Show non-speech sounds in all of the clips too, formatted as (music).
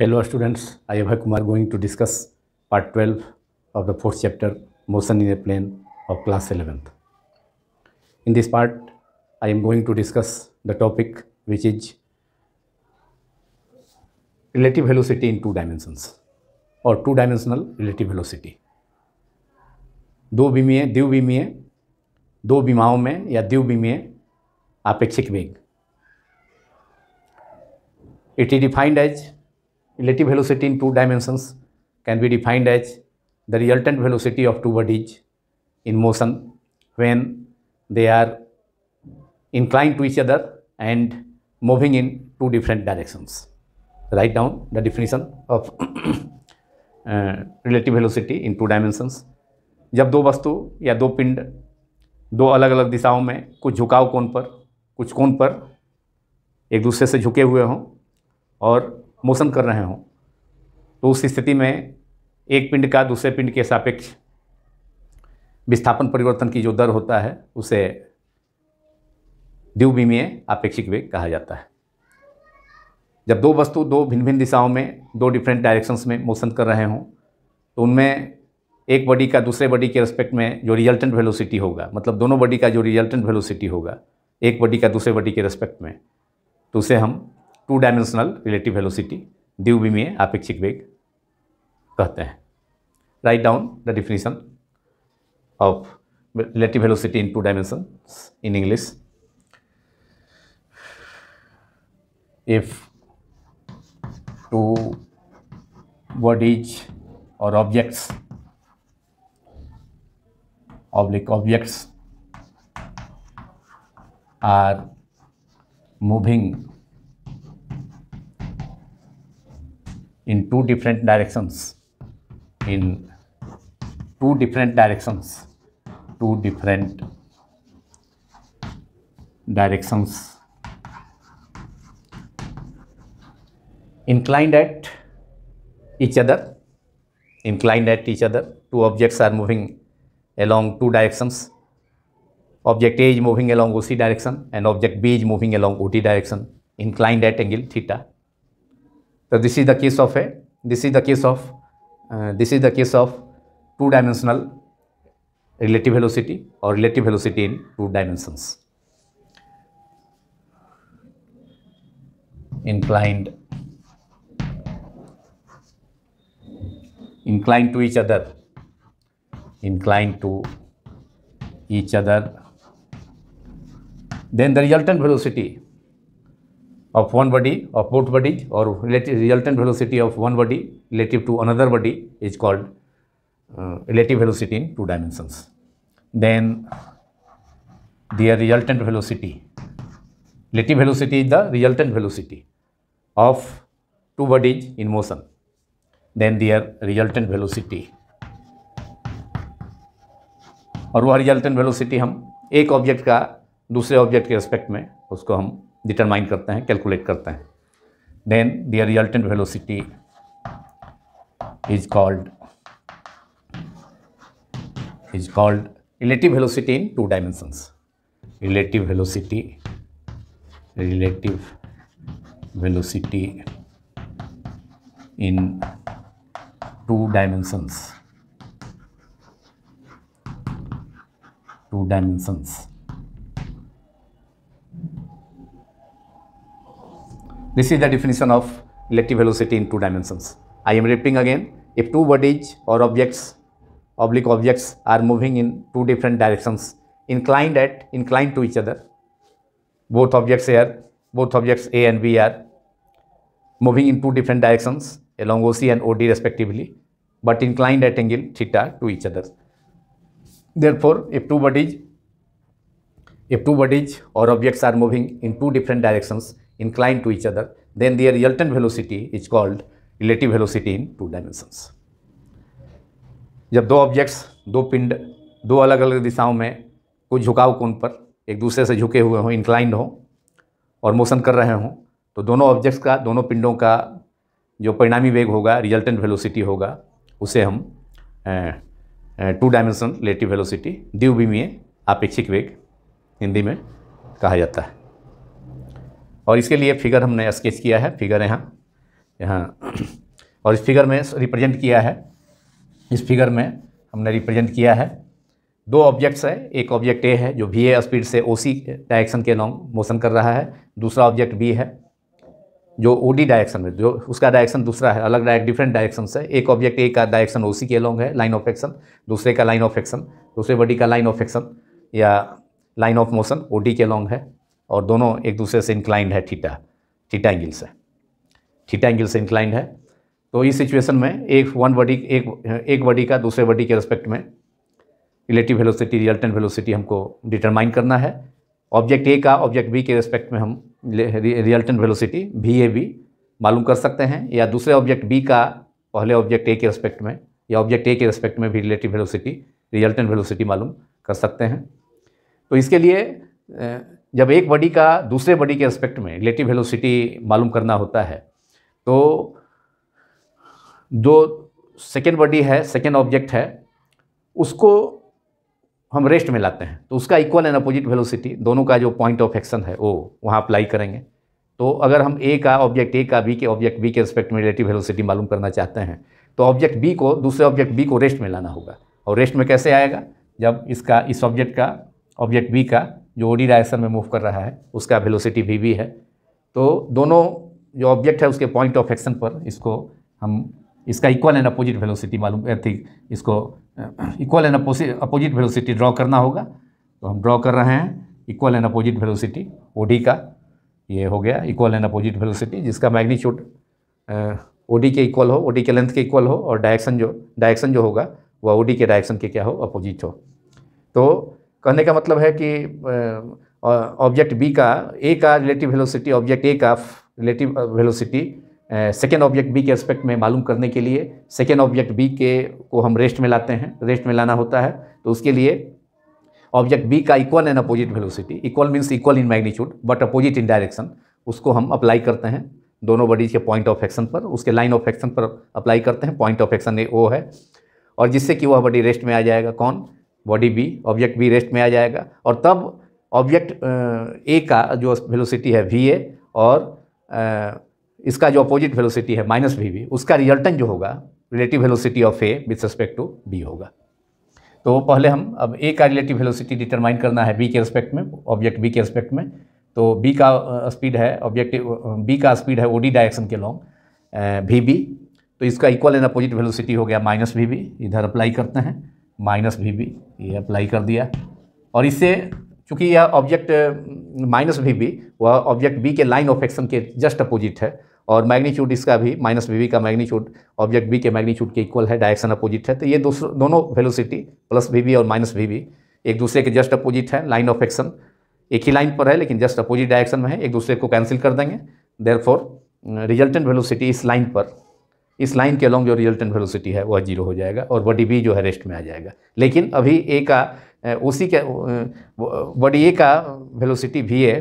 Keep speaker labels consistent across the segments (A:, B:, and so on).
A: Hello students I Abhay Kumar going to discuss part twelve of the fourth chapter motion in a plane of class eleventh in this part I am going to discuss the topic which is relative velocity in two dimensions और two dimensional relative velocity दो बीमिए द्व बीमिए दो बीमाओं में या द्व बीमिए आपेक्षिक वेग it is defined as relative velocity in two dimensions can be defined as the resultant velocity of two bodies in motion when they are inclined to each other and moving in two different directions. Write down the definition of uh, relative velocity in two dimensions. jab do vastu ya do pind do alag alag दिशाओं mein kuch jhukav kon par kuch kon par ek dusre se jhuke hue ho aur motion कर रहे हों तो उस स्थिति में एक पिंड का दूसरे पिंड के सापेक्ष विस्थापन परिवर्तन की जो दर होता है उसे द्विभिमीय आपेक्षिक वेग कहा जाता है जब दो वस्तु दो भिन्न भिन्न दिशाओं में दो डिफरेंट डायरेक्शंस में मोशन कर रहे हों तो उनमें एक बॉडी का दूसरे बॉडी के रिस्पेक्ट में जो रिजल्टेंट वेलोसिटी होगा मतलब दोनों बॉडी का जो रिजल्टेंट वेलोसिटी होगा एक बॉडी का दूसरे बॉडी के रिस्पेक्ट में तो उसे हम टू डायमेंशनल रिलेटिव वेलोसिटी द्विभूमीय आपेक्षिक वेग कहते हैं write down the definition of relative velocity in two dimension in English if two bodies और objects oblique objects are moving in two different directions in two different directions two different directions inclined at each other inclined at each other two objects are moving along two directions object A is moving along OC direction and object B is moving along OT direction inclined at angle theta so this is the case of a this is the case of uh, this is the case of two dimensional relative velocity or relative velocity in two dimensions. Inclined inclined to each other inclined to each other then the resultant velocity of one body of both body और resultant velocity of one body relative to another body is called relative velocity in two dimensions then their resultant velocity relative velocity is the resultant velocity of two bodies in motion then their resultant velocity और वह resultant velocity हम एक object का दूसरे object के respect में उसको हम डिटरमाइन करते हैं कैलकुलेट करते हैं then their resultant velocity is called is called relative velocity in two dimensions relative velocity relative velocity in two dimensions two dimensions This is the definition of relative velocity in two dimensions. I am repeating again, if two bodies or objects, oblique objects are moving in two different directions, inclined at, inclined to each other, both objects here, both objects A and B are moving in two different directions along OC and OD respectively, but inclined at angle theta to each other. Therefore, if two bodies, if two bodies or objects are moving in two different directions, inclined to each other, then their Yelton velocity is called relative velocity in two dimensions. जब दो objects दो पिंड दो अलग अलग दिशाओं में कुछ झुकाव कोण पर एक दूसरे से झुके हुए हों इंक्लाइंड हों और मोशन कर रहे हों तो दोनों ऑब्जेक्ट्स का दोनों पिंडों का जो परिणामी वेग होगा रिजल्टेंट वेलोसिटी होगा उसे हम टू डायमेंशन रिलेटिव वेलोसिटी द्विविमीय आपेक्षिक वेग हिंदी में कहा जाता है और इसके लिए फिगर हमने स्केच किया है फिगर यहाँ यहाँ और इस फिगर में रिप्रेजेंट किया है इस फिगर में हमने रिप्रेजेंट किया है दो ऑब्जेक्ट्स है एक ऑब्जेक्ट ए है जो वी ए स्पीड से ओ सी डायरेक्शन के लॉन्ग मोशन कर रहा है दूसरा ऑब्जेक्ट बी है जो ओ डी डायरेक्शन में जो उसका डायरेक्शन दूसरा है अलग डायरेक्ट डिफरेंट डायरेक्शन से एक ऑब्जेक्ट ए का डायरेक्शन ओ सी के लॉन्ग है लाइन ऑफ एक्शन दूसरे का लाइन ऑफ एक्शन दूसरे बॉडी का लाइन ऑफ एक्शन या line of motion O D के लॉन्ग है और दोनों एक दूसरे से इंक्लाइंड है थीटा थीटा एंगल से थीटा एंगल से इंक्लाइंड है तो इस सिचुएशन में एक वन बॉडी एक एक बॉडी का दूसरे बॉडी के रिस्पेक्ट में रिलेटिव वेलोसिटी रिजल्टेंट वेलोसिटी हमको डिटरमाइन करना है ऑब्जेक्ट ए का ऑब्जेक्ट बी के रिस्पेक्ट में हम resultant velocity V A B मालूम कर सकते हैं या दूसरे ऑब्जेक्ट बी का पहले ऑब्जेक्ट ए के रिस्पेक्ट में या ऑब्जेक्ट ए के रिस्पेक्ट में भी रिलेटिव वेलोसिटी रिजल्टेंट वेलोसिटी मालूम कर सकते हैं तो इसके लिए जब एक बॉडी का दूसरे बॉडी के रिस्पेक्ट में रिलेटिव वेलोसिटी मालूम करना होता है तो जो सेकेंड बॉडी है सेकेंड ऑब्जेक्ट है उसको हम रेस्ट में लाते हैं तो उसका इक्वल एंड अपोजिट वेलोसिटी दोनों का जो पॉइंट ऑफ एक्शन है वो वहाँ अप्लाई करेंगे तो अगर हम ए का ऑब्जेक्ट ए का बी के ऑब्जेक्ट बी के रिस्पेक्ट में रिलेटिव वेलोसिटी मालूम करना चाहते हैं तो ऑब्जेक्ट बी को दूसरे ऑब्जेक्ट बी को रेस्ट में लाना होगा और रेस्ट में कैसे आएगा जब इसका इस ऑब्जेक्ट का ऑब्जेक्ट बी का जो ओडी डायरेक्शन में मूव कर रहा है उसका वेलोसिटी वी वी है तो दोनों जो ऑब्जेक्ट है उसके पॉइंट ऑफ एक्शन पर इसको हम इसका इक्वल एंड अपोजिट वेलोसिटी मालूम थी इसको equal and opposite opposite velocity draw करना होगा तो हम ड्रॉ कर रहे हैं equal and opposite velocity OD का ये हो गया इक्वल एंड अपोजिट वेलोसिटी जिसका मैग्नीट्यूड ओडी के इक्वल हो ओडी के लेंथ के इक्वल हो और डायरेक्शन जो डायरेक्शन जो होगा वह ओडी के डायरेक्शन के क्या हो अपोजिट हो तो कहने का मतलब है कि ऑब्जेक्ट बी का ए का रिलेटिव वेलोसिटी ऑब्जेक्ट ए का relative velocity second object B के एस्पेक्ट में मालूम करने के लिए सेकेंड ऑब्जेक्ट बी के को हम रेस्ट में लाते हैं रेस्ट में लाना होता है तो उसके लिए ऑब्जेक्ट बी का equal and opposite velocity equal means equal in magnitude but opposite in direction उसको हम अप्लाई करते हैं दोनों बॉडीज के पॉइंट ऑफ एक्शन पर उसके लाइन ऑफ एक्शन पर अप्लाई करते हैं पॉइंट ऑफ एक्शन ए वो है और जिससे कि वह बॉडी रेस्ट में आ जाएगा कौन body B object B rest में आ जाएगा और तब ऑब्जेक्ट ए का जो वेलोसिटी है वी ए और इसका जो अपोजिट वेलोसिटी है माइनस वी वी उसका रिजल्टन जो होगा relative velocity of A with respect to B होगा तो पहले हम अब ए का रिलेटिव वेलोसिटी डिटरमाइन करना है बी के रिस्पेक्ट में ऑब्जेक्ट बी के रिस्पेक्ट में तो बी का स्पीड है ऑब्जेक्ट बी का स्पीड है ओडी डायरेक्शन के लॉन्ग वी बी तो इसका इक्वल एंड अपोजिट वेलोसिटी हो गया माइनस वी बी इधर अप्लाई करते हैं माइनस वी बी ये अप्लाई कर दिया और इससे चूँकि यह ऑब्जेक्ट माइनस वी बी वह ऑब्जेक्ट बी के लाइन ऑफ एक्शन के जस्ट अपोजिट है और मैग्नीट्यूड इसका भी माइनस वी बी का मैग्नीट्यूड ऑब्जेक्ट बी के मैग्नीट्यूड के इक्वल है डायरेक्शन अपोजिट है तो ये दोनों वेलोसिटी प्लस वी बी और माइनस वी बी एक दूसरे के जस्ट अपोजिट है लाइन ऑफ एक्शन एक ही लाइन पर है लेकिन जस्ट अपोजिट डायरेक्शन में है एक दूसरे को कैंसिल कर देंगे देर रिजल्टेंट वेलोसिटी इस लाइन पर इस लाइन के अलॉन्ग जो रिजल्टेंट वेलोसिटी है वह जीरो हो जाएगा और बॉडी बी जो है रेस्ट में आ जाएगा लेकिन अभी ए का ओ सी के बॉडी ए का वेलोसिटी भी ए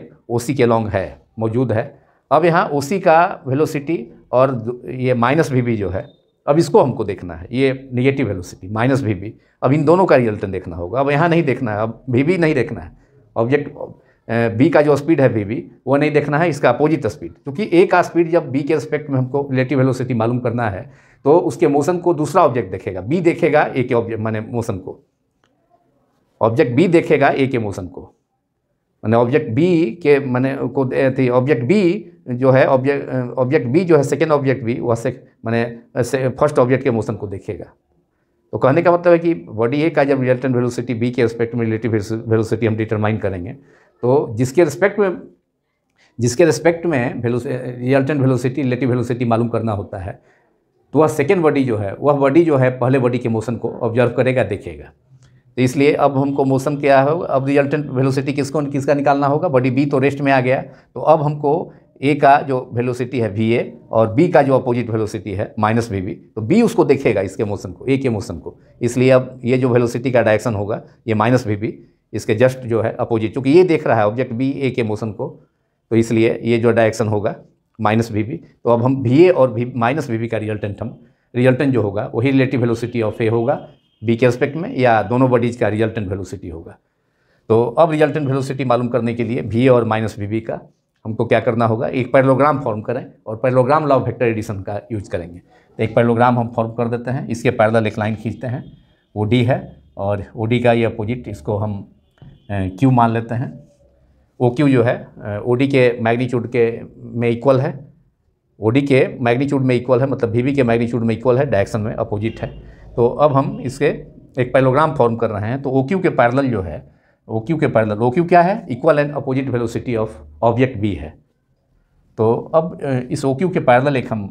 A: सी के अलॉन्ग है मौजूद है अब यहाँ ओ सी का वेलोसिटी और ये माइनस भी बी जो है अब इसको हमको देखना है ये निगेटिव वेलोसिटी माइनस भी बी अब इन दोनों का टर्न देखना होगा अब यहाँ नहीं देखना है अब भी बी नहीं देखना है ऑब्जेक्ट बी का जो स्पीड है बी बी वो नहीं देखना है इसका अपोजिट स्पीड क्योंकि ए का स्पीड जब बी के रिस्पेक्ट में हमको रिलेटिव वेलोसिटी मालूम करना है तो उसके मोशन को दूसरा ऑब्जेक्ट देखेगा बी देखेगा ए के ऑब्जेक्ट माने मोशन को ऑब्जेक्ट बी देखेगा ए के मोशन को मैंने ऑब्जेक्ट बी के मैंने को ऑब्जेक्ट बी जो है ऑब्जेक्ट ऑब्जेक्ट बी जो है सेकेंड ऑब्जेक्ट बी वह से मैंने फर्स्ट ऑब्जेक्ट के मोशन को देखेगा तो कहने का मतलब है कि बॉडी ए का जब रिलेटेंट वेलोसिटी बी के रिस्पेक्ट में रिलेटिव वेलोसिटी हम डिटरमाइन करेंगे तो जिसके रिस्पेक्ट में जिसके रिस्पेक्ट में रियल्टेंट वेलोसिटी रिलेटिव वेलोसिटी मालूम करना होता है तो वह सेकेंड बॉडी जो है वह बॉडी जो है पहले बॉडी के मोशन को ऑब्जर्व करेगा देखेगा तो इसलिए अब हमको मोशन क्या है अब रिजल्टेंट वेलोसिटी किसको किसका निकालना होगा बॉडी बी तो रेस्ट में आ गया तो अब हमको ए का जो वेलोसिटी है वी ए और बी का जो अपोजिट वेलोसिटी है माइनस वी बी तो बी उसको देखेगा इसके मोशन को ए के मोशन को इसलिए अब ये जो वेलोसिटी का डायरेक्शन होगा ये माइनस वी बी इसके जस्ट जो है अपोजिट चूँकि ये देख रहा है ऑब्जेक्ट बी ए के मोशन को तो इसलिए ये जो डायरेक्शन होगा माइनस वी बी तो अब हम भी ए और भी माइनस वी बी का रिजल्टेंट हम रिजल्टेंट जो होगा वही रिलेटिव वेलोसिटी ऑफ ए होगा बी के रिस्पेक्ट में या दोनों बॉडीज का रिजल्टेंट वेलोसिटी होगा तो अब रिजल्टेंट वेलोसिटी मालूम करने के लिए भी ए और माइनस वी बी का हमको क्या करना होगा एक पैरलोग्राम फॉर्म करें और पैरलोग्राम लॉ वेक्टर एडिशन का यूज करेंगे तो एक पैरलोग्राम हम फॉर्म कर देते हैं इसके पैरल एक लाइन खींचते हैं वो डी है और ओ डी का ये अपोजिट इसको हम क्यू मान लेते हैं ओ क्यू जो है ओ डी के मैग्नीट्यूड के में इक्वल है ओ डी के मैग्नीट्यूड में इक्वल है मतलब वी के मैग्नीट्यूड में इक्वल है डायरेक्शन में अपोजिट है तो अब हम इसके एक पैलोग्राम फॉर्म कर रहे हैं तो ओ क्यू के पैरल जो है ओ क्यू के पैरल ओ क्यू क्या है equal and opposite velocity of object B है तो अब इस ओ क्यू के पैरल एक हम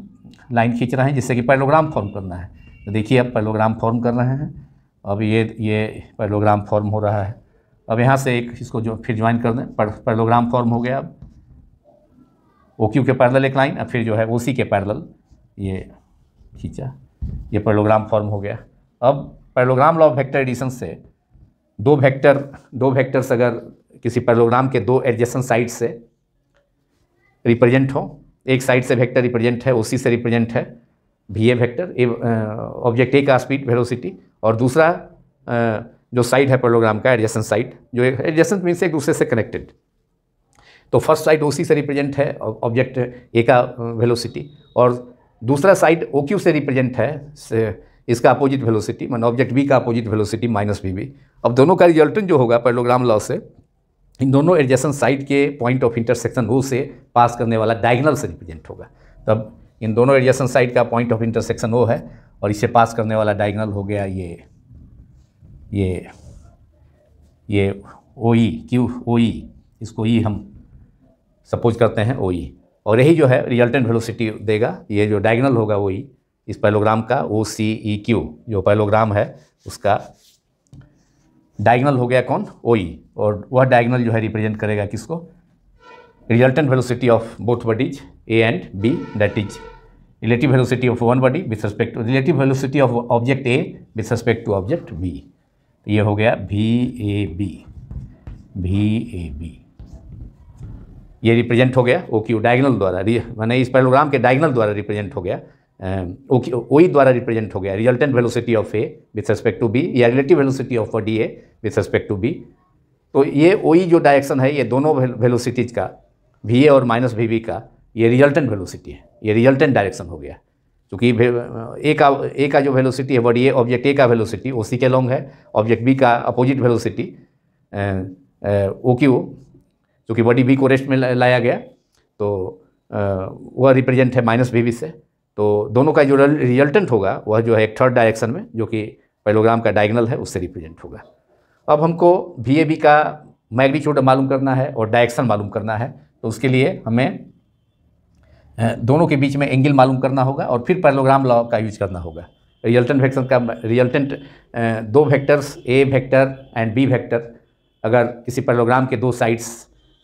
A: लाइन खींच रहे हैं जिससे कि पैलोग्राम फॉर्म करना है तो देखिए अब पैलोग्राम फॉर्म कर रहे हैं अब ये ये पैलोग्राम फॉर्म हो रहा है अब यहाँ से एक इसको जो फिर ज्वाइन कर दें पर पैरलोग्राम फॉर्म हो गया अब ओ क्यू के पैरल एक लाइन अब फिर जो है ओ सी के पैरल ये खींचा ये पैरलोग्राम फॉर्म हो गया अब पैरलोग्राम लॉ वेक्टर एडिशन से दो वेक्टर दो वेक्टर्स अगर किसी पैरलोग्राम के दो एडजेसन साइड से रिप्रेजेंट हो एक साइड से वेक्टर रिप्रेजेंट है ओ सी से रिप्रेजेंट है भी A vector A object A का स्पीड वेलोसिटी और दूसरा uh, जो साइड है पेलोग्राम का एडजस्टन साइड जो एडजस्टन मीन्स एक दूसरे से कनेक्टेड तो फर्स्ट साइड ओ से रिप्रेजेंट है ऑब्जेक्ट ए का वेलोसिटी और दूसरा साइड ओ क्यू से रिप्रेजेंट है से इसका अपोजिट वेलोसिटी मान ऑब्जेक्ट बी का opposite velocity minus B B अब दोनों का रिजल्टन जो होगा पेलोग्राम लॉ से इन दोनों एडजस्टन साइड के पॉइंट ऑफ इंटरसेक्शन ओ से पास करने वाला डायगनल से रिप्रेजेंट होगा तब तो इन दोनों एडजस्टन साइड का पॉइंट ऑफ इंटरसेक्शन ओ है और इसे पास करने वाला डायगनल हो गया ये ये ये ओ ई क्यू ओ ई इसको ई e हम सपोज करते हैं ओ ई e। और यही जो है रिजल्टेंट वेलोसिटी देगा ये जो डायगनल होगा वो ई e, इस पैलोग्राम का ओ सी ई क्यू जो पैलोग्राम है उसका डायगनल हो गया कौन ओ ई और वह डायगनल जो है रिप्रेजेंट करेगा किसको resultant velocity of both bodies A and B that is relative velocity of one body with respect relative velocity of object A with respect to object B तो ये हो गया भी ए बी भी ए बी ये represent हो गया O Q diagonal द्वारा मैंने इस पैरोग्राम के डायगनल द्वारा रिप्रेजेंट हो गया ओ ओई e द्वारा रिप्रेजेंट हो गया resultant velocity of A with respect to B या relative velocity of D A with respect to B तो ये ओई e जो डायरेक्शन है ये दोनों वेलोसिटीज का वी ए और माइनस वी बी का ये रिजल्टेंट वेलोसिटी है ये रिजल्टेंट डायरेक्शन हो गया क्योंकि ए का ए का जो वेलोसिटी है बॉडी ए ऑब्जेक्ट ए का वेलोसिटी ओ सी के लॉन्ग है ऑब्जेक्ट बी का अपोजिट वेलोसिटी ओ क्यू चूँकि बॉडी बी को रेस्ट में लाया गया तो वह रिप्रेजेंट है माइनस वी से तो दोनों का जो रिजल्टेंट होगा वह जो है एक थर्ड डायरेक्शन में जो कि पैलोग्राम का डायगनल है उससे रिप्रेजेंट होगा अब हमको वी का मैग्नीट्यूड मालूम करना है और डायरेक्शन मालूम करना है तो उसके लिए हमें दोनों के बीच में एंगल मालूम करना होगा और फिर पैलोग्राम लॉ का यूज करना होगा रियल्टेंट वेक्टर का रियल्टेंट दो vectors A vector and B vector अगर किसी पैलोग्राम के दो साइड्स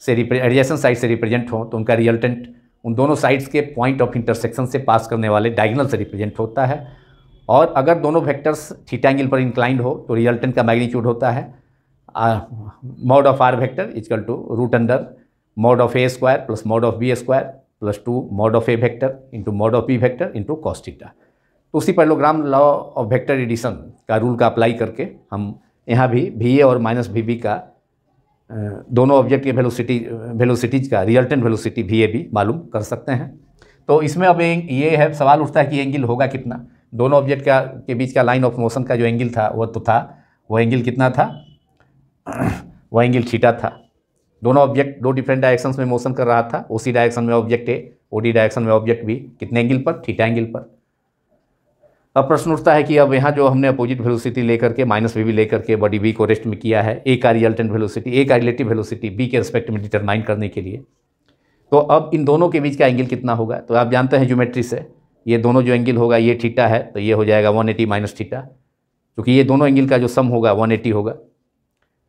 A: से एडजेसन साइड से रिप्रेजेंट हों तो उनका रियल्टेंट उन दोनों साइड्स के पॉइंट ऑफ इंटरसेक्शन से पास करने वाले डायगनल से रिप्रेजेंट होता है और अगर दोनों वेक्टर्स थीटा एंगल पर इंक्लाइंड हो तो रियल्टेंट का मैग्नीट्यूड होता है mod of R vector equal to root under mod of A square plus mod of B square plus two mod of A vector into mod of B vector into cos theta तो उसी parallelogram law of vector addition का rule का apply करके हम यहाँ भी we A और minus V B का दोनों ऑब्जेक्ट के वेलोसिटी वेलोसिटीज का रियल्टेंट वेलोसिटी वी ए भी मालूम कर सकते हैं तो इसमें अब ये है सवाल उठता है कि एंगल होगा कितना दोनों ऑब्जेक्ट का के बीच का लाइन ऑफ मोशन का जो एंगल था वह तो था वो एंगल कितना था (clears throat) वह एंगल छीटा था दोनों ऑब्जेक्ट दो डिफरेंट डायरेक्शंस में मोशन कर रहा था उसी डायरेक्शन में ऑब्जेक्ट ए ओडी डायरेक्शन में ऑब्जेक्ट बी कितने एंगल पर थीटा एंगल पर अब प्रश्न उठता है कि अब यहाँ जो हमने अपोजिट वेलोसिटी लेकर के माइनस वी भी लेकर के बॉडी बी को रेस्ट में किया है ए का रिजल्टेंट वेलोसिटी ए का रिलेटिव वेलोसिटी बी के रिस्पेक्ट में डिटरमाइन करने के लिए तो अब इन दोनों के बीच का एंगल कितना होगा तो आप जानते हैं ज्योमेट्री से ये दोनों जो एंगल होगा ये ठीटा है तो ये हो जाएगा वन एटी माइनस ठीटा क्योंकि ये दोनों एंगल का जो सम होगा वन एटी होगा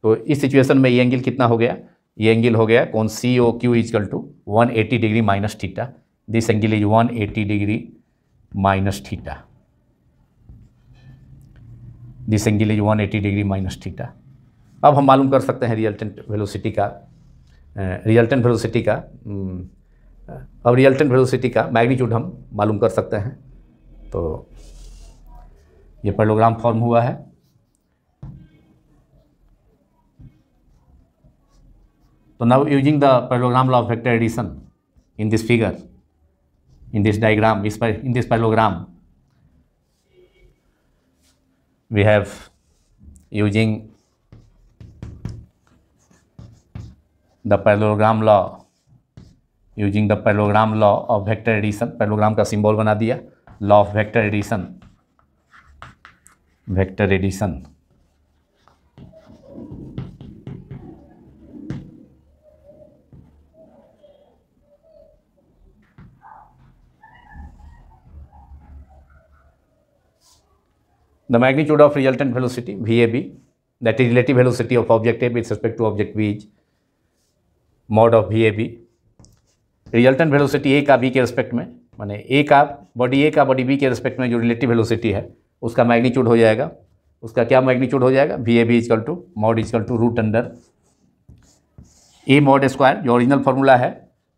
A: तो इस सिचुएशन में ये एंगल कितना हो गया ये एंगल हो गया कौन सी O Q equal to one eighty degree minus theta this angle is one eighty degree minus theta this angle is one eighty degree minus theta अब हम मालूम कर सकते हैं रियल्टेंट वेलोसिटी का रियल्टेंट वेलोसिटी का हम्म, अब रियल्टेंट वेलोसिटी का मैग्नीट्यूड हम मालूम कर सकते हैं तो ये परलोग्राम फॉर्म हुआ है So now using the parallelogram law of vector addition in this figure, in this diagram, in this parallelogram, we have using the parallelogram law using the parallelogram law of vector addition, parallelogram का symbol बना दिया law of vector addition, vector addition. The magnitude of resultant velocity VAB that is relative velocity of object A with respect to object B is mod of VAB. Resultant velocity A का B के respect में माने ए का body A का body B के respect में जो relative velocity है उसका मैग्नीट्यूड हो जाएगा उसका क्या मैग्नीट्यूड हो जाएगा V A B equal to mod equal to root under A mod square जो ओरिजिनल फार्मूला है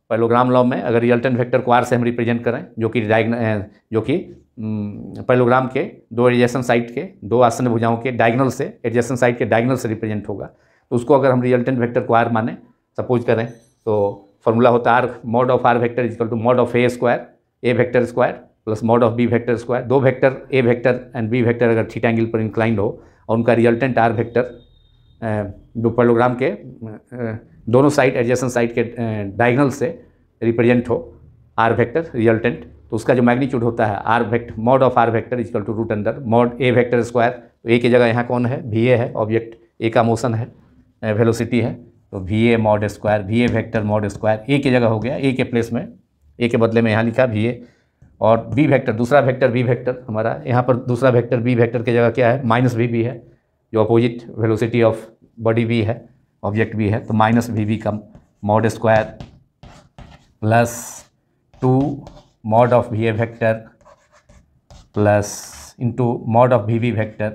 A: पैलोग्राम लॉ में अगर रिजल्टेंट वेक्टर को आर से हम रिप्रेजेंट करें जो कि डायग्न जो कि हम्म, पैलोग्राम के दो एडजेसन साइट के दो आसन भुजाओं के डायगनल से एडजेसन साइट के डायगनल से रिप्रेजेंट होगा तो उसको अगर हम रिजल्टेंट वेक्टर को आर माने सपोज करें तो फॉर्मूला होता है R mod of R vector equal to mod of A square A vector square plus mod of B vector square दो vector A vector and B vector अगर theta angle पर inclined हो और उनका रिजल्टेंट आर वेक्टर जो parallelogram के दोनों side adjacent side के डायगनल से रिप्रेजेंट हो आर वेक्टर रिजल्टेंट तो उसका जो मैग्नीट्यूड होता है R vector mod of R vector equal to root under mod A vector square तो ए की जगह यहाँ कौन है वी ए है ऑब्जेक्ट ए का मोशन है वेलोसिटी है तो V A mod square V A vector mod square A की जगह हो गया ए के प्लेस में ए के बदले में यहाँ लिखा वी ए और बी वेक्टर दूसरा वेक्टर बी वेक्टर हमारा यहाँ पर दूसरा वेक्टर बी वेक्टर की जगह क्या है माइनस वी बी है जो opposite velocity of body V है ऑब्जेक्ट वी है तो माइनस वी बी का mod square plus two mod of va vector plus into mod of vv vector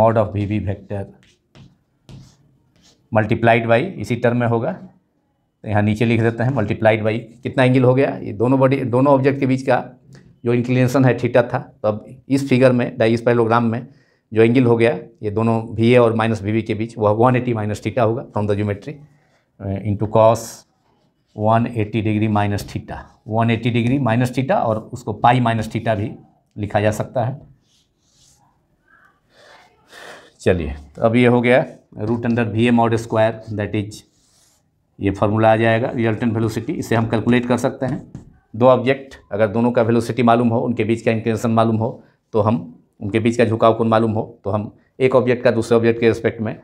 A: mod of vv vector multiplied by इसी term में होगा तो यहाँ नीचे लिख देते हैं मल्टीप्लाइड बाई कितना एंगल हो गया ये दोनों बॉडी दोनों ऑब्जेक्ट के बीच का जो इंक्लिनेशन है ठीटा था तो अब इस फिगर में पैलोग्राम में जो एंगल हो गया ये दोनों वी ए और माइनस वी के बीच वह वन एटी माइनस ठीटा होगा from the geometry into cos one eighty degree minus theta 180 degree minus theta और उसको पाई माइनस थीटा भी लिखा जा सकता है चलिए तो अब ये हो गया root under V mod square that is ये फार्मूला आ जाएगा रिजल्टेंट वेलोसिटी इसे हम कैलकुलेट कर सकते हैं दो ऑब्जेक्ट अगर दोनों का वेलोसिटी मालूम हो उनके बीच का इंक्लिनेशन मालूम हो तो हम उनके बीच का झुकाव कौन मालूम हो तो हम एक ऑब्जेक्ट का दूसरे ऑब्जेक्ट के रिस्पेक्ट में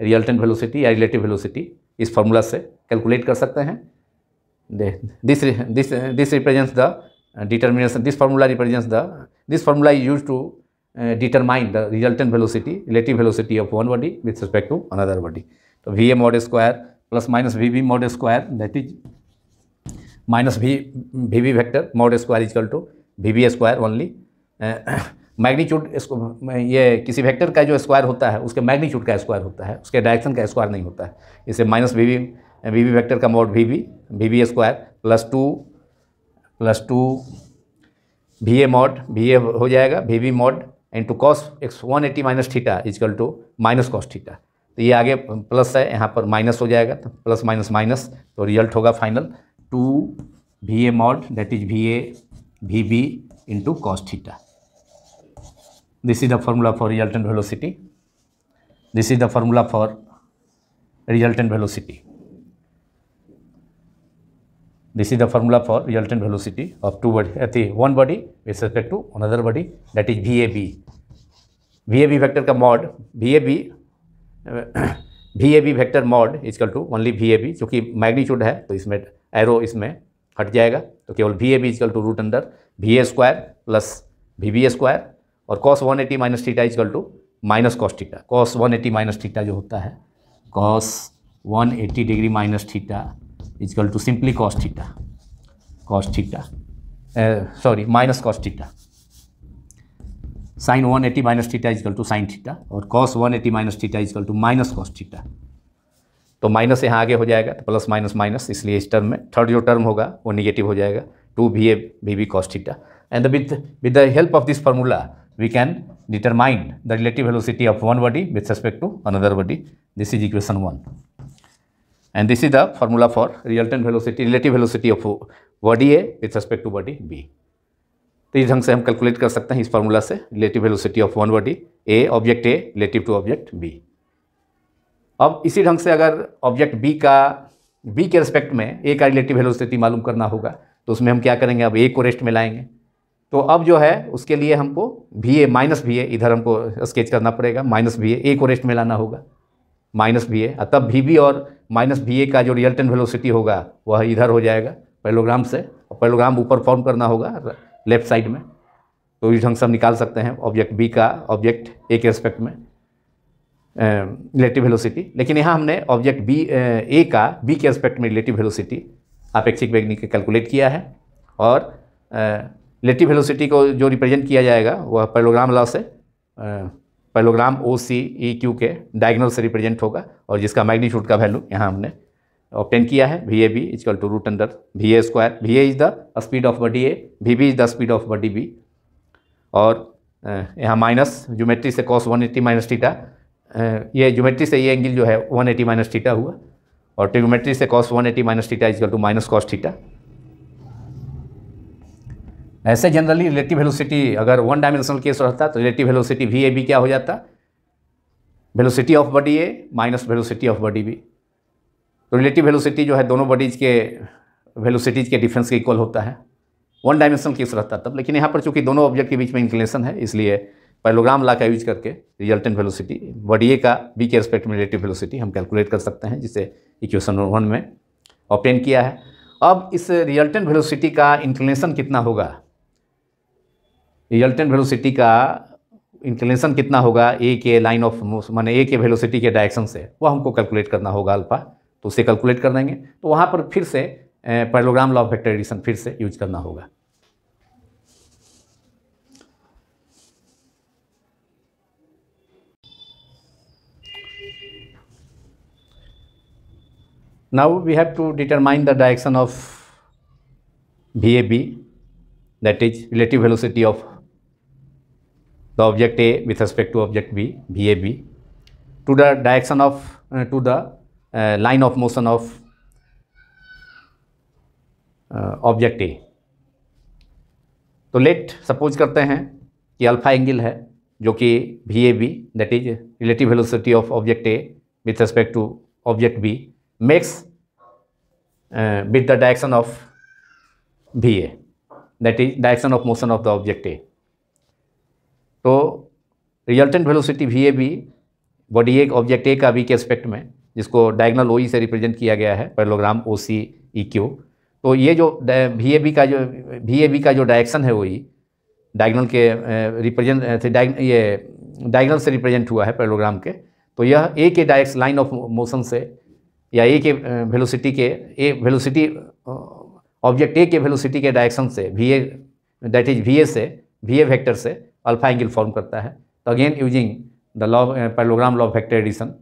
A: रिजल्टेंट वेलोसिटी या रिलेटिव वेलोसिटी इस फार्मूला से कैलकुलेट कर सकते हैं this this this represents the determination this formula represents the this formula is used to uh, determine the resultant velocity relative velocity of one body with respect to another body so va mod square plus minus vb mod square that is minus v vb vector mod square is equal to vb square only uh, magnitude ये किसी vector का जो square होता है उसके magnitude का square होता है उसके डायरेक्शन का स्क्वायर नहीं होता है इसे minus V V V V vector का mod V V V V square plus two plus two V A mod V A हो जाएगा V V mod into cos X one eighty minus theta is equal to minus cos theta तो ये आगे plus है यहाँ पर minus हो जाएगा तो प्लस माइनस माइनस तो रिजल्ट होगा final two V A mod that is V A V B into cos theta the formula for resultant velocity this is the formula for resultant velocity This is the formula for resultant velocity of two body, at the one body with respect to another body that is VAB. VAB vector का mod VAB VAB vector mod is equal to only VAB क्योंकि magnitude है तो इसमें arrow इसमें हट जाएगा तो केवल V A B equal to root under V A square plus V B square और cos one eighty minus theta equal to minus cos theta cos one eighty minus theta जो होता है cos one eighty degree minus theta is equal to simply cos theta cos sorry minus cos minus cos sine one 180 minus theta is equal to sine theta और one 180 minus theta is equal to minus cos theta तो minus यहाँ आगे हो जाएगा तो plus minus minus इसलिए इस term में थर्ड जो टर्म होगा वो निगेटिव हो जाएगा two V A V B cos theta and with with the help of this formula we can determine the relative velocity of one body with respect to another body this is equation one And this is the formula for real-time velocity, relative velocity of body A with respect to body B. तो इस ढंग से हम calculate कर सकते हैं इस formula से relative velocity of one body A object A relative to object B अब इसी ढंग से अगर ऑब्जेक्ट बी का बी के रिस्पेक्ट में ए का रिलेटिव वेलोसिटी मालूम करना होगा तो उसमें हम क्या करेंगे अब ए को रेस्ट में लाएंगे तो अब जो है उसके लिए हमको भी ए माइनस भी ए इधर हमको स्केच करना पड़ेगा माइनस भी ए को रेस्ट में लाना होगा माइनस भी ए तब भी बी और माइनस भी ए का जो रियल टाइम वेलोसिटी होगा वह इधर हो जाएगा पैलोग्राम से और पैलोग्राम ऊपर फॉर्म करना होगा लेफ्ट साइड में तो इस ढंग से हम निकाल सकते हैं ऑब्जेक्ट बी का ऑब्जेक्ट ए के एस्पेक्ट में रिलेटिव वेलोसिटी लेकिन यहाँ हमने ऑब्जेक्ट बी ए का बी के एस्पेक्ट में रिलेटिव वेलोसिटी अपेक्षिक वैग्निक के कैलकुलेट किया है और रिलेटिव वेलोसिटी को जो रिप्रेजेंट किया जाएगा वह पैलोग्राम लॉ से parallelogram O C E Q के डायग्नल से रिप्रेजेंट होगा और जिसका मैग्नीट्यूड का वैल्यू यहाँ हमने ऑप्टेन किया है V A B equal to root under V A square V A is the speed of body A V B is the speed of body B और यहाँ माइनस ज्योमेट्री से cos one eighty minus theta ये geometry से ये angle जो है one eighty minus theta हुआ और ट्रिगोमेट्री से cos one eighty minus theta equal to minus cos theta ऐसे जनरली रिलेटिव वेलोसिटी अगर वन डायमेंशनल केस रहता तो relative velocity V A B क्या हो जाता velocity of body A minus velocity of body B तो relative velocity जो है दोनों बॉडीज के वेलोसिटीज के डिफरेंस के इक्वल होता है वन डायमेंशनल केस रहता तब लेकिन यहाँ पर चूंकि दोनों ऑब्जेक्ट के बीच में इंक्लेशन है इसलिए पैलोग्राम ला का यूज करके रिजल्टेंट वेलोसिटी बॉडी ए का बी के रिस्पेक्ट में रिलेटिव वेलोसिटी हम कैलकुलेट कर सकते हैं जिसे इक्वेशन वन में ऑप्टेन किया है अब इस रिजल्टेंट वेलोसिटी का इंक्लेशन कितना होगा रिजल्टेंट वेलोसिटी का इंक्लेशन कितना होगा ए के लाइन ऑफ माने ए के वेलोसिटी के डायरेक्शन से वह हमको कैलकुलेट करना होगा अल्फा तो उसे कैलकुलेट कर देंगे तो वहाँ पर फिर से पैरोग्राम लॉ ऑफ एडिशन फिर से यूज करना होगा now we have to determine the direction of VAB that is relative velocity of the object A with respect to object B, VAB, to the direction of, uh, to the uh, line of motion of uh, object A. तो let suppose करते हैं कि alpha angle है जो कि V A B that is relative velocity of object A with respect to object B makes with the direction of V A that is direction of motion of the object A तो resultant velocity V A B body A object A का V के aspect में जिसको diagonal O e से represent किया गया है parallelogram O C E Q तो ये जो वी ए बी का जो वी ए बी का जो डायरेक्शन है वही डायगनल e, के रिप्रेजेंट ये डायगनल से रिप्रेजेंट हुआ है पैलोग्राम के तो यह ए के डायरेक्ट लाइन ऑफ मोशन से या ए के वेलोसिटी के ए वेलोसिटी ऑब्जेक्ट ए के वेलोसिटी के डायरेक्शन से V A that is V A से वी ए वैक्टर से अल्फा एंगल फॉर्म करता है तो again using the law parallelogram law vector addition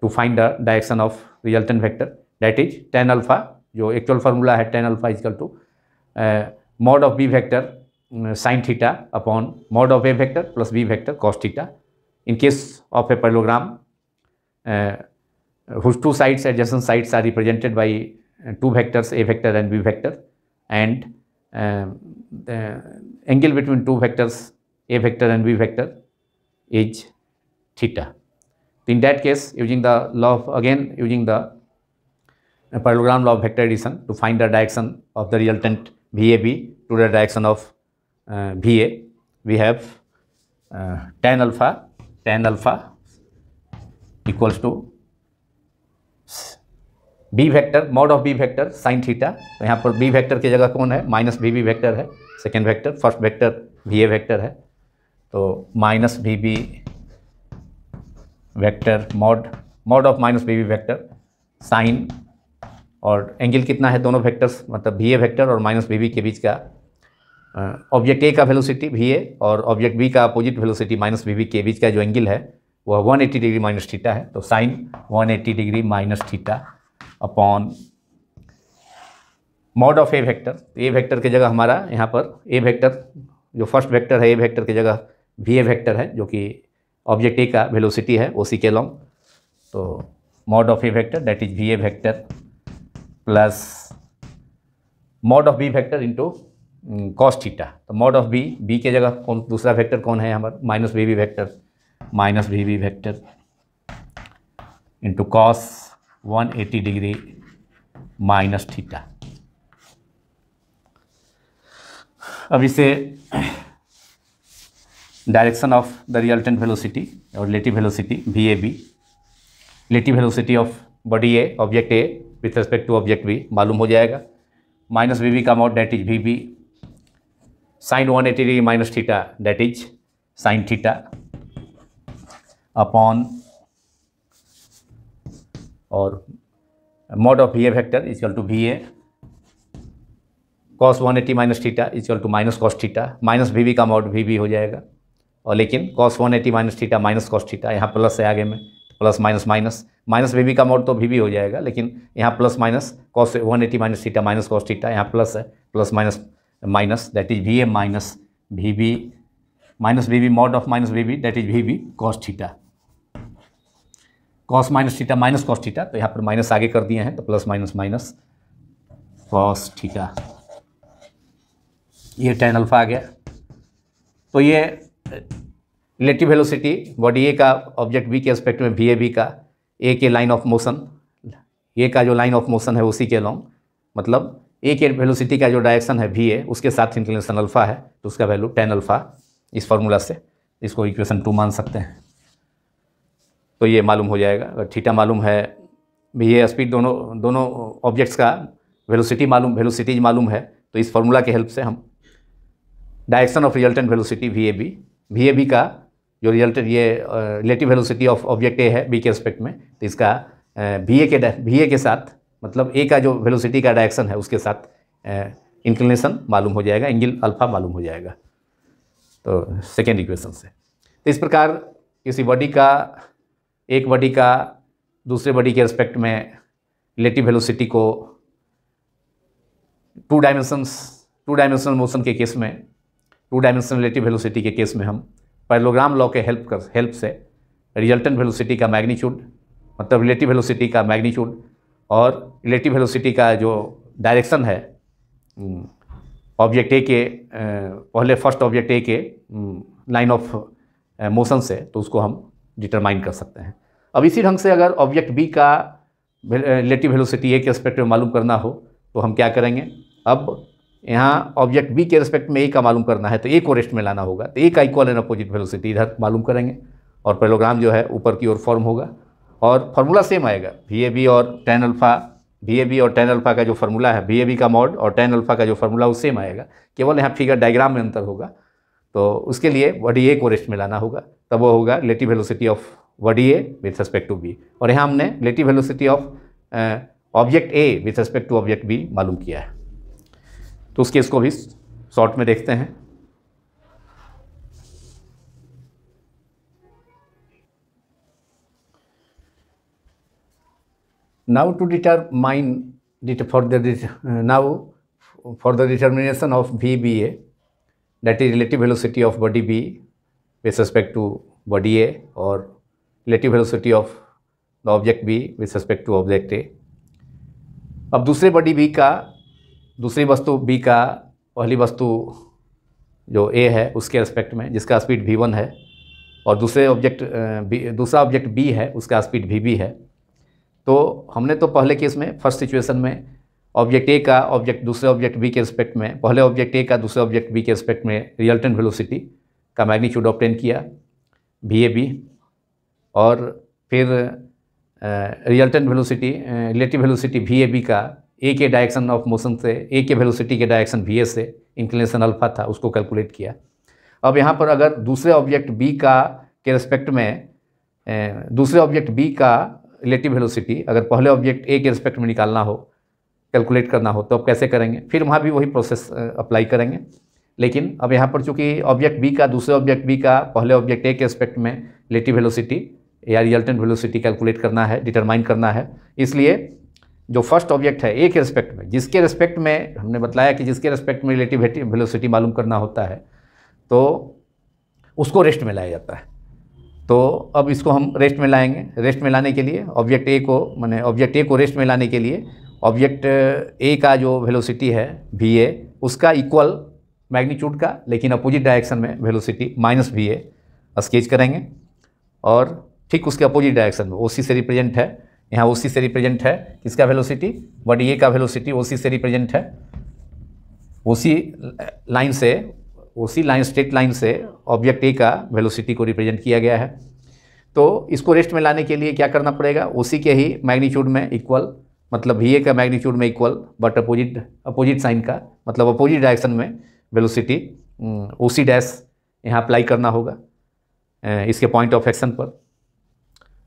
A: to find the direction of resultant vector that is tan alpha जो actual formula है tan alpha is equal to mod of B vector sine theta upon mod of A vector plus B vector cos theta in case of a parallelogram whose to sides adjacent sides are represented by two vectors A vector and B vector and the angle between two vectors, A vector and B vector is theta. In that case, using the law of, again using the uh, parallelogram law of vector addition to find the direction of the resultant VAB to the direction of uh, VA, we have uh, tan alpha, tan alpha equals to B vector mod of B vector sine theta तो यहाँ पर B vector की जगह कौन है minus B B vector है second vector first vector भी A vector है तो minus B B vector mod mod of minus B B vector sine और एंगल कितना है दोनों वेक्टर्स मतलब भी ए वेक्टर और माइनस बी बी के बीच का ऑब्जेक्ट ए का वेलोसिटी भी ए और ऑब्जेक्ट बी का opposite velocity minus B B के बीच का जो एंगल है वह 180 डिग्री माइनस थीटा है तो sine 180 degree minus theta upon mod of A vector A vector की जगह हमारा यहाँ पर ए वेक्टर जो फर्स्ट वेक्टर है ए वेक्टर की जगह वी ए वेक्टर है जो कि ऑब्जेक्ट ए का वेलोसिटी है ओ सी के लॉन्ग तो mod of A vector that is V A vector plus mod of B vector into cos theta तो मॉड ऑफ बी बी के जगह कौन दूसरा वेक्टर कौन है हमारा minus B B vector minus B B vector into cos 180 degree minus theta अब इसे direction of the resultant velocity और relative velocity V A B relative velocity of body A object A with respect to object B मालूम हो जाएगा minus V B का amount that is V B sine one eighty degree minus theta that is sine theta upon और of A VA is equal to V A cos one eighty minus theta is equal to minus cos theta minus V का mod V हो जाएगा और लेकिन cos one eighty minus theta minus cos theta यहाँ plus है आगे में plus minus minus minus V का मॉड तो वी हो जाएगा लेकिन यहाँ plus minus cos one eighty minus theta minus cos theta यहाँ प्लस है plus minus minus that is V A minus V B minus V B mod of minus V B that is V B cos theta cos minus theta minus cos theta तो यहाँ पर minus आगे कर दिए हैं तो plus minus minus cos theta ये tan alpha आ गया तो ये रिलेटिव वेलोसिटी बॉडी ए का ऑब्जेक्ट बी के एस्पेक्ट में वी ए बी का ए के लाइन ऑफ मोशन ए का जो लाइन ऑफ मोशन है उसी के लॉन्ग मतलब ए के वेलोसिटी का जो डायरेक्शन है वी ए उसके साथ इंक्लिनेशन अल्फ़ा है तो उसका वैल्यू टेन अल्फ़ा इस फॉर्मूला से इसको इक्वेशन टू मान सकते हैं तो ये मालूम हो जाएगा अगर थीटा मालूम है ये स्पीड दोनों दोनों ऑब्जेक्ट्स का वेलोसिटी मालूम वेलोसिटीज मालूम है तो इस फार्मूला के हेल्प से हम direction of resultant velocity V A B V A B का जो रिजल्टेंट ये relative velocity of object A है बी के एस्पेक्ट में तो इसका वी ए के वी ए के साथ मतलब ए का जो वेलोसिटी का डायरेक्शन है उसके साथ इंक्लिनेशन मालूम हो जाएगा एंगल अल्फ़ा मालूम हो जाएगा तो सेकेंड इक्वेशन से तो इस प्रकार किसी बॉडी का एक बॉडी का दूसरे बॉडी के रिस्पेक्ट में रिलेटिव वेलोसिटी को two dimensions two dimensional motion के केस में टू डायमेंशनल रिलेटिव वेलोसिटी के केस में हम पैलोग्राम लॉ के हेल्प कर हेल्प से रिजल्टेंट वेलोसिटी का मैग्नीट्यूड मतलब रिलेटिव वेलोसिटी का मैग्नीट्यूड और रिलेटिव वेलोसिटी का जो डायरेक्शन है ऑब्जेक्ट हम्म, ए के पहले फर्स्ट ऑब्जेक्ट ए के लाइन ऑफ मोशन से तो उसको हम डिटरमाइन कर सकते हैं अब इसी ढंग से अगर ऑब्जेक्ट बी का रिलेटिव वेलोसिटी ए के रिस्पेक्ट में मालूम करना हो तो हम क्या करेंगे अब यहाँ ऑब्जेक्ट बी के रिस्पेक्ट में ए का मालूम करना है तो ए को रेस्ट में लाना होगा तो ए का इक्वल एंड अपोजिट वेलोसिटी इधर मालूम करेंगे और पेलोग्राम जो है ऊपर की ओर फॉर्म होगा और फार्मूला सेम आएगा वी ए बी और tan alpha V A B और टेन अल्फ़ा का जो फार्मूला है वी ए बी का मॉड और टेन अल्फ़ा का जो फार्मूला वो सेम आएगा केवल यहाँ फिगर डायग्राम में अंतर होगा तो उसके लिए वडी ए को रेस्ट में लाना होगा तब वो होगा लेटी velocity of body A with respect to B और यहाँ हमने relative velocity of object A with respect to object B मालूम किया है तो उस केस को भी शॉर्ट में देखते हैं now to deter det for the now for the determination of V B A that is relative velocity of body B with respect to body A or relative velocity of the object B with respect to object A. अब दूसरे body B का दूसरी वस्तु B का पहली वस्तु जो ए है उसके एस्पेक्ट में जिसका स्पीड वी वन है और दूसरे ऑब्जेक्ट दूसरा ऑब्जेक्ट बी है उसका स्पीड वी बी है तो हमने तो पहले केस में फर्स्ट सिचुएशन में ऑब्जेक्ट ए का ऑब्जेक्ट दूसरे ऑब्जेक्ट बी के रिस्पेक्ट में पहले ऑब्जेक्ट ए का दूसरे ऑब्जेक्ट बी के रिस्पेक्ट में रियल्टन वेलोसिटी का मैग्नीट्यूड ऑप्टेन किया वी ए बी और फिर resultant velocity relative velocity V A B का ए के डायरेक्शन ऑफ मोशन से ए के वेलोसिटी के डायरेक्शन वी ए से इंक्लिनेशन अल्फा था उसको कैलकुलेट किया अब यहाँ पर अगर दूसरे ऑब्जेक्ट बी का के रिस्पेक्ट में दूसरे ऑब्जेक्ट बी का रिलेटिव वेलोसिटी अगर पहले ऑब्जेक्ट ए के रिस्पेक्ट में निकालना हो कैलकुलेट करना हो तो अब कैसे करेंगे फिर वहाँ भी वही प्रोसेस अप्लाई करेंगे लेकिन अब यहाँ पर चूँकि ऑब्जेक्ट बी का दूसरे ऑब्जेक्ट बी का पहले ऑब्जेक्ट ए के एस्पेक्ट में रिलेटिव वेलोसिटी या रिजल्टेंट वेलोसिटी कैलकुलेट करना है डिटरमाइन करना है इसलिए जो फर्स्ट ऑब्जेक्ट है ए के रिस्पेक्ट में जिसके रिस्पेक्ट में हमने बताया कि जिसके रिस्पेक्ट में रिलेटिव वेलोसिटी मालूम करना होता है तो उसको रेस्ट में लाया जाता है तो अब इसको हम रेस्ट में लाएंगे रेस्ट में लाने के लिए ऑब्जेक्ट ए को मैंने ऑब्जेक्ट ए को रेस्ट में लाने के लिए ऑब्जेक्ट ए का जो वेलोसिटी है वी ए उसका इक्वल मैग्नीट्यूड का लेकिन अपोजिट डायरेक्शन में velocity minus V A sketch करेंगे और ठीक उसके अपोजिट डायरेक्शन में ओसी से रिप्रेजेंट है यहाँ ओ सी से रिप्रेजेंट है किसका वेलोसिटी बट ए का वेलोसिटी ओसी से रिप्रेजेंट है ओसी लाइन से ओसी लाइन स्ट्रेट लाइन से ऑब्जेक्ट ए का वेलोसिटी को रिप्रेजेंट किया गया है तो इसको रेस्ट में लाने के लिए क्या करना पड़ेगा ओसी के ही मैग्नीट्यूड में इक्वल मतलब वी ए का मैग्नीट्यूड में equal but opposite opposite sign का मतलब अपोजिट डायरेक्शन में वेलोसिटी ओ सी डैश यहाँ अप्लाई करना होगा इसके पॉइंट ऑफ एक्शन पर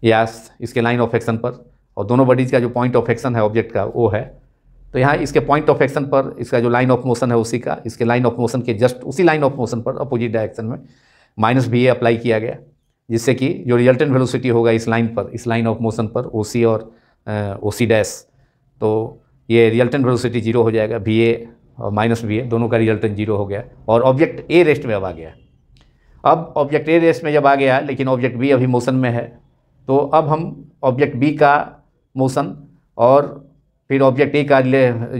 A: या इसके लाइन ऑफ एक्शन पर और दोनों बॉडीज का जो पॉइंट ऑफ एक्शन है ऑब्जेक्ट का वो है तो यहाँ इसके पॉइंट ऑफ एक्शन पर इसका जो लाइन ऑफ मोशन है उसी का इसके लाइन ऑफ मोशन के जस्ट उसी लाइन ऑफ मोशन पर अपोजिट डायरेक्शन में माइनस भी ए अप्लाई किया गया जिससे कि जो रिजल्टेंट वेलोसिटी होगा इस लाइन पर इस लाइन ऑफ मोशन पर ओ सी और ओ सी डैश तो ये रिजल्टेंट वेलोसिटी जीरो हो जाएगा वी ए और माइनस वी ए दोनों का रिजल्टेंट जीरो हो गया और ऑब्जेक्ट ए रेस्ट में अब आ गया अब ऑब्जेक्ट ए रेस्ट में जब आ गया लेकिन ऑब्जेक्ट बी अभी मोशन में है तो अब हम ऑब्जेक्ट बी का मोशन और फिर ऑब्जेक्ट ए का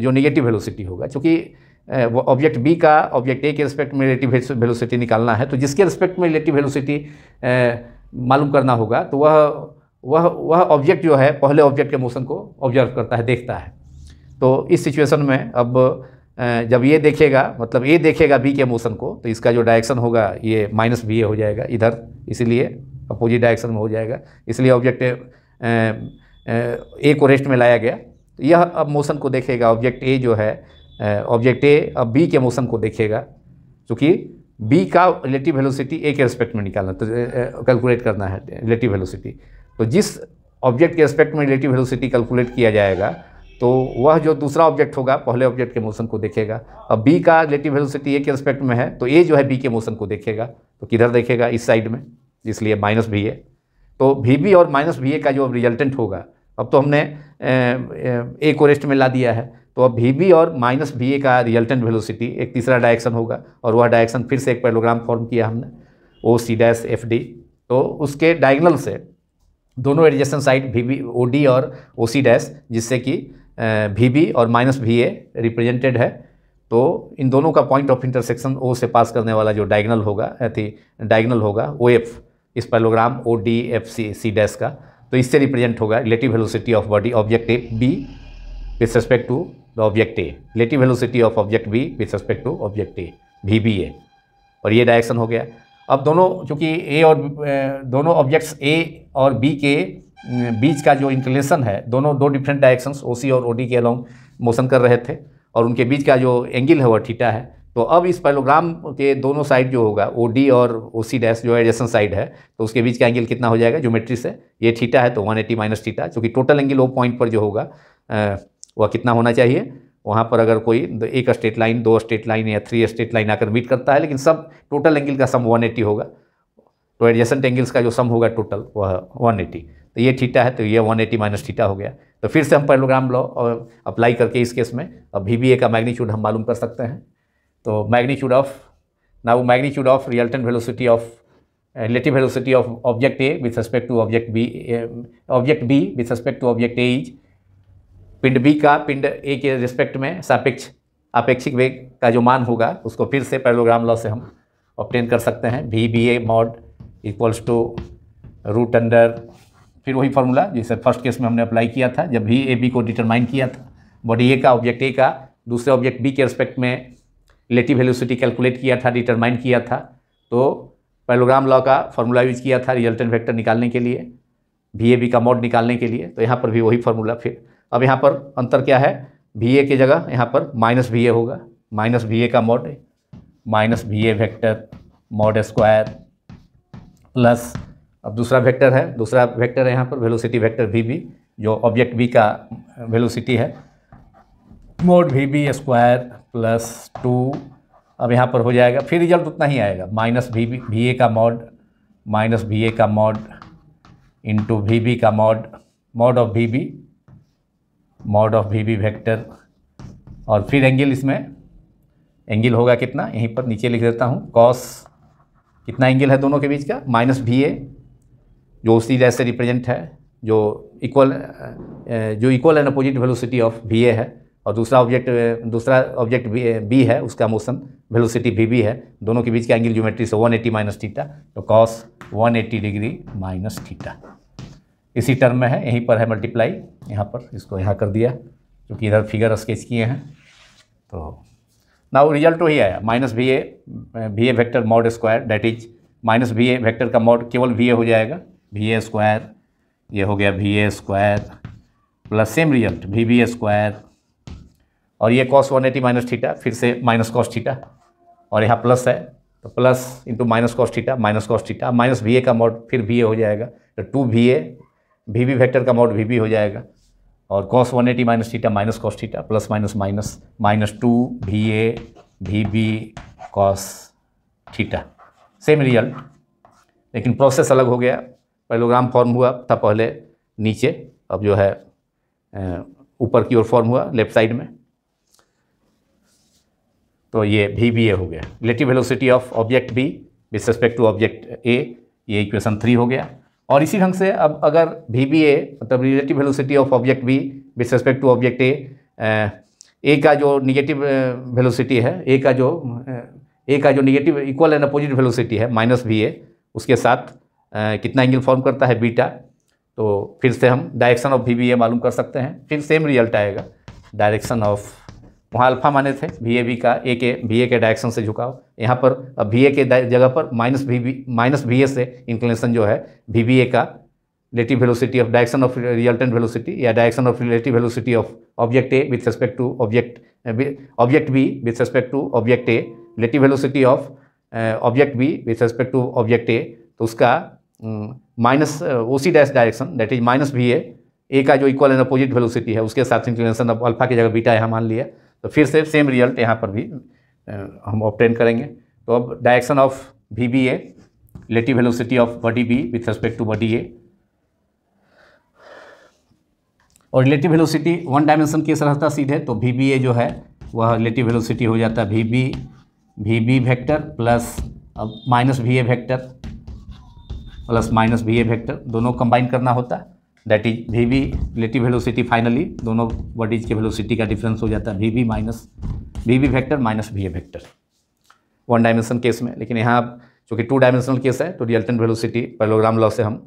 A: जो निगेटिव वेलोसिटी होगा वो ऑब्जेक्ट बी का ऑब्जेक्ट ए के रिस्पेक्ट में रिलेटिव वेलोसिटी निकालना है तो जिसके रिस्पेक्ट में रिलेटिव वेलोसिटी मालूम करना होगा तो वह वह वह ऑब्जेक्ट जो है पहले ऑब्जेक्ट के मोशन को ऑब्जर्व करता है देखता है तो इस सिचुएशन में अब जब ये देखेगा मतलब ए देखेगा बी के मोशन को तो इसका जो डायरेक्शन होगा ये माइनस बी हो जाएगा इधर इसीलिए अपोजिट डायरेक्शन में हो जाएगा इसलिए ऑब्जेक्ट ए को रेस्ट में लाया गया तो यह अब मोशन को देखेगा ऑब्जेक्ट ए जो है ऑब्जेक्ट ए अब बी के मोशन को देखेगा क्योंकि बी का रिलेटिव वेलोसिटी ए के रिस्पेक्ट में निकालना तो कैलकुलेट करना है रिलेटिव वेलोसिटी तो जिस ऑब्जेक्ट के एस्पेक्ट में रिलेटिव वेलोसिटी कैलकुलेट किया जाएगा तो वह जो दूसरा ऑब्जेक्ट होगा पहले ऑब्जेक्ट के मोशन को देखेगा अब बी का रिलेटिव वेलोसिटी ए के एस्पेक्ट में है तो ए जो है बी के मोशन को देखेगा तो किधर देखेगा इस साइड में इसलिए माइनस भी ए तो भी बी और माइनस भी ए का जो रिजल्टेंट होगा अब तो हमने ए को रेस्ट में ला दिया है तो अब भी बी और माइनस भी ए का रिजल्टेंट वेलोसिटी एक तीसरा डायरेक्शन होगा और वह डायरेक्शन फिर से एक पैरोग्राम फॉर्म किया हमने O C dash F D तो उसके डायगनल से दोनों adjacent side V B O D और ओ सी डैश जिससे कि वी बी और माइनस वी ए रिप्रेजेंटेड है तो इन दोनों का पॉइंट ऑफ इंटरसेक्शन ओ से पास करने वाला जो डायगनल होगा अथी डायगनल होगा ओ एफ इस parallelogram O D F C C dash का तो इससे रिप्रेजेंट होगा relative velocity of body object A B with respect to the object A relative velocity of object B with respect to object A V B A और ये direction हो गया अब दोनों चूँकि ए और दोनों ऑब्जेक्ट्स ए और बी के बीच का जो इंक्लेशन है दोनों दो डिफरेंट डायरेक्शंस ओ और ओ के अलॉन्ग मोशन कर रहे थे और उनके बीच का जो एंगल है वह ठीटा है तो अब इस पैलोग्राम के दोनों साइड जो होगा ओ डी और ओ सी डैश जो एडजेसन साइड है तो उसके बीच का एंगल कितना हो जाएगा ज्योमेट्री से ये ठीटा है तो वन एटी माइनस ठीटा क्योंकि टोटल एंगल ओ पॉइंट पर जो होगा वह कितना होना चाहिए वहाँ पर अगर कोई एक स्टेट लाइन दो स्टेट लाइन या थ्री स्टेट लाइन आकर मीट करता है लेकिन सब टोटल एंगल का सम 180 होगा तो एडजेसेंट एंगल्स का जो सम होगा टोटल वह 180 तो ये थीटा है तो ये 180 एटी माइनस ठीटा हो गया तो फिर से हम पैलोग्राम लॉ और अप्लाई करके इस केस में अब वी ए का मैग्नीच्यूड हम मालूम कर सकते हैं तो मैग्नीच्यूड ऑफ ना magnitude of resultant velocity of relative velocity of object A with respect to object B object B with respect to object A is पिंड बी का पिंड ए के रिस्पेक्ट में सापेक्ष अपेक्षिक वेग का जो मान होगा उसको फिर से पैरोग्राम लॉ से हम ऑप्टेन कर सकते हैं V B A mod equals to root under फिर वही फार्मूला जैसे फर्स्ट केस में हमने अप्लाई किया था जब वी ए बी को डिटरमाइन किया था बॉडी ए का ऑब्जेक्ट ए का दूसरे ऑब्जेक्ट बी के रिस्पेक्ट में रिलेटिव वेलोसिटी कैलकुलेट किया था डिटरमाइन किया था तो पैलोग्राम लॉ का फार्मूला यूज किया था रिजल्टेंट वेक्टर निकालने के लिए वी ए बी का मॉड निकालने के लिए तो यहाँ पर भी वही फार्मूला फिर अब यहाँ पर अंतर क्या है वी ए की जगह यहाँ पर माइनस वी ए होगा माइनस वी ए का mod minus V A vector mod square plus अब दूसरा वेक्टर है दूसरा वेक्टर है यहाँ पर वेलोसिटी वेक्टर वी बी जो ऑब्जेक्ट बी का वेलोसिटी है mod V B square plus two अब यहाँ पर हो जाएगा फिर रिजल्ट उतना ही आएगा minus V B V A का मॉड माइनस वी ए का मॉड इंटू वी बी का mod mod of V B mod of V B vector और फिर एंगल इसमें एंगल होगा कितना यहीं पर नीचे लिख देता हूँ कॉस कितना एंगल है दोनों के बीच का माइनस भी ए जो उसी जैसे रिप्रेजेंट है जो इक्वल जो equal and opposite velocity of V A है और दूसरा ऑब्जेक्ट दूसरा ऑब्जेक्ट बी है उसका मोशन वेलोसिटी भी बी है दोनों के बीच का एंगल ज्योमेट्री से 180 एटी माइनस थीटा तो कॉस 180 डिग्री माइनस थीटा इसी टर्म में है यहीं पर है मल्टीप्लाई यहाँ पर इसको यहाँ कर दिया क्योंकि इधर फिगर स्केच किए हैं तो नाउ रिजल्ट वही आया minus V A V A vector mod square that is minus V A vector का मॉड केवल वी ए हो जाएगा वी ए स्क्वायर ये हो गया V A square plus same result V A square और ये cos one eighty minus theta फिर से माइनस कॉस थीटा और यहाँ प्लस है तो plus into minus cos theta minus cos theta minus V A का मॉड फिर वी ए हो जाएगा तो two V A V V vector का मॉड वी वी हो जाएगा और cos one eighty minus theta minus cos theta plus minus minus minus two V A V B cos theta same result लेकिन process अलग हो गया parallelogram form हुआ था पहले नीचे अब जो है ऊपर की ओर फॉर्म हुआ लेफ्ट साइड में तो ये भी बी ए हो गया relative velocity of object B with respect to object A ये इक्वेशन थ्री हो गया और इसी ढंग से अब अगर वी बी ए मतलब relative velocity of object B with respect to object A A का जो निगेटिव वेलोसिटी है ए का जो ए का जो negative equal and opposite velocity है माइनस वी ए उसके साथ आ, कितना एंगल फॉर्म करता है बीटा तो फिर से हम direction of V B A मालूम कर सकते हैं फिर सेम रिजल्ट आएगा डायरेक्शन ऑफ वहाँ अल्फ़ा माने थे वी ए बी का ए के वी ए के डायरेक्शन से झुकाव यहाँ पर वी ए के जगह पर minus V B minus V A से इंक्लिनेशन जो है वी बी ए का relative velocity of direction of resultant velocity या direction of relative velocity of object A with respect to object object B with respect to object A relative velocity of object B with respect to object A तो उसका minus O C dash direction that is minus V A A का जो equal and opposite velocity है उसके साथ inclination अब alpha की जगह बीटा यहाँ मान लिया तो फिर से सेम रिजल्ट यहाँ पर भी हम ऑप्टेन करेंगे तो अब direction of V B A relative velocity of body B with respect to body A और relative velocity one dimension case रहता सीधे तो वी बी ए जो है वह रिलेटिव वेलोसिटी हो जाता है V B V B vector plus अब minus V A vector plus minus V A vector दोनों कंबाइन करना होता है that is V V relative velocity finally दोनों बॉडीज के वेलोसिटी का डिफरेंस हो जाता है V V minus V V vector minus V A vector one dimension case में लेकिन यहाँ चूँकि टू डायमेंशनल केस है तो रियल्टेंट वेलोसिटी पैलोग्राम लॉ से हम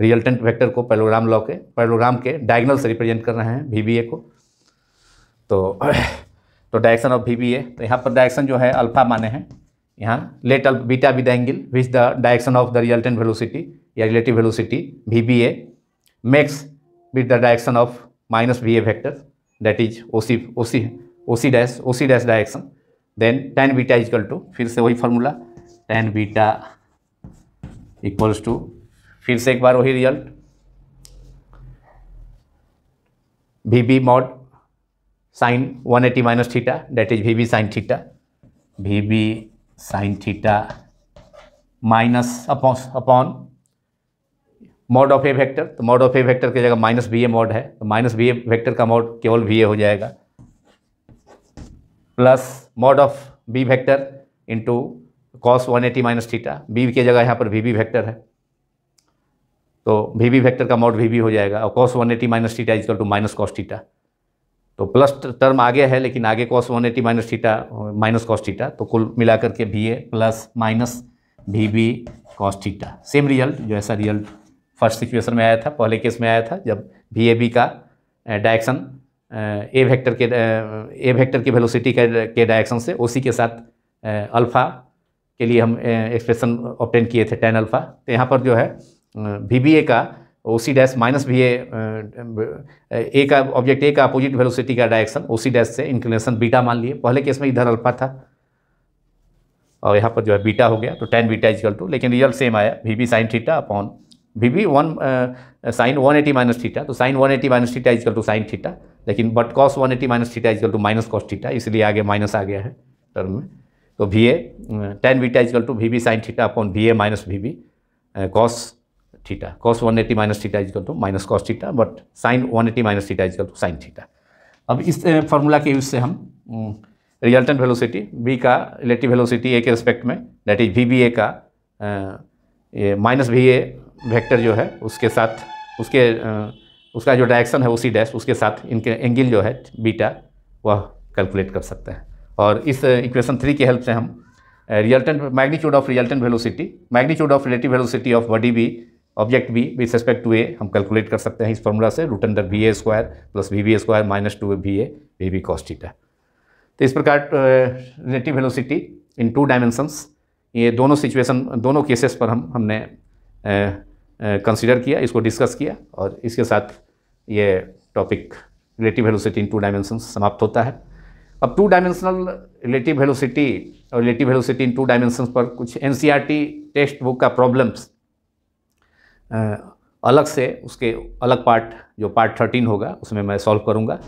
A: रियल्टेंट वैक्टर को पैलोग्राम लॉ के पैलोग्राम के डायगनल से रिप्रेजेंट कर रहे हैं वी बी ए को तो तो direction of V B A तो यहाँ पर डायरेक्शन जो है अल्फा माने हैं यहाँ let alpha beta with angle which the direction of the resultant velocity या relative velocity V B A makes with the direction of minus B A vector that is O C O C O C dash O C dash direction then tan beta is equal to फिर से वही formula tan beta equals to फिर से एक बार वही result V B mod sine one eighty minus theta that is V B sine theta V B sine theta minus upon upon mod of A vector तो mod of A vector की जगह minus B A mod है तो minus B A vector का mod केवल B A हो जाएगा plus mod of B vector into cos one eighty minus theta B की जगह यहाँ पर वी बी वैक्टर है तो वी बी वैक्टर का मॉड वी बी हो जाएगा और cos one eighty minus theta is equal to minus cos theta तो प्लस टर्म आगे है लेकिन आगे cos one eighty minus theta minus cos theta तो कुल मिलाकर के B A plus minus V B cos theta same result जो ऐसा रिजल्ट फर्स्ट इक्वेशन में आया था पहले केस में आया था जब वी ए बी का डायरेक्शन ए वेक्टर के ए वेक्टर की वेलोसिटी के डायरेक्शन से उसी के साथ अल्फ़ा के लिए हम एक्सप्रेशन ऑप्टेन किए थे टेन अल्फ़ा तो यहाँ पर जो है वी बी ए का ओ सी डैश माइनस भी ए ए का ऑब्जेक्ट ए का अपोजिट वेलोसिटी का डायरेक्शन ओ सी डैश से इंक्लिनेशन बीटा मान लिए पहले केस में इधर अल्फा था और यहाँ पर जो है बीटा हो गया तो टेन बीटा इजकल टू लेकिन रिजल्ट सेम आया V B sine theta upon V B one sine one eighty minus theta तो sine one eighty minus theta is equal to sine theta लेकिन but cos one eighty minus theta is equal to minus cos theta इसलिए आगे minus आ गया है term में तो V A tan beta is equal to V B sine theta upon V A minus V B cos theta cos one eighty minus theta is equal to minus cos theta but sine one eighty minus theta is equal to sine theta अब इस formula uh, के use से हम resultant velocity B का relative velocity A के respect में that is V B A का minus V A vector जो है उसके साथ उसके उसका जो डायरेक्शन है उसी डैश उसके साथ इनके एंगल जो है बीटा वह कैलकुलेट कर सकते हैं और इस इक्वेशन थ्री की हेल्प से हम resultant magnitude of resultant velocity magnitude of relative velocity of body B object B with respect to A हम कैलकुलेट कर सकते हैं इस फॉर्मूला से root under V A square plus V B square minus two V A V B cos theta तो इस प्रकार relative velocity in two dimensions ये दोनों सिचुएशन दोनों केसेस पर हम हमने कंसिडर किया इसको डिस्कस किया और इसके साथ ये topic relative velocity in two dimension समाप्त होता है अब टू डायमेंशनल रिलेटिव वेलोसिटी और relative velocity in two dimension पर कुछ एन टेक्स्ट बुक का प्रॉब्लम्स अलग से उसके अलग पार्ट जो पार्ट थर्टीन होगा उसमें मैं सॉल्व करूँगा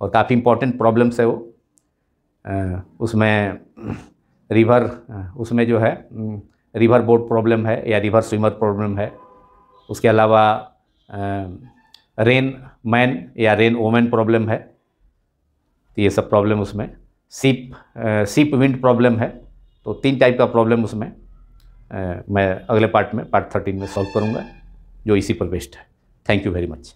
A: और काफ़ी इम्पोर्टेंट प्रॉब्लम्स है वो उसमें रिवर उसमें जो है रिवर बोट प्रॉब्लम है या रिवर स्विमर प्रॉब्लम है उसके अलावा रेन मैन या रेन वोमेन प्रॉब्लम है तो ये सब प्रॉब्लम उसमें सीप सीप विंड प्रॉब्लम है तो तीन टाइप का प्रॉब्लम उसमें मैं अगले पार्ट में पार्ट थर्टीन में सॉल्व करूँगा जो इसी पर बेस्ट है थैंक यू वेरी मच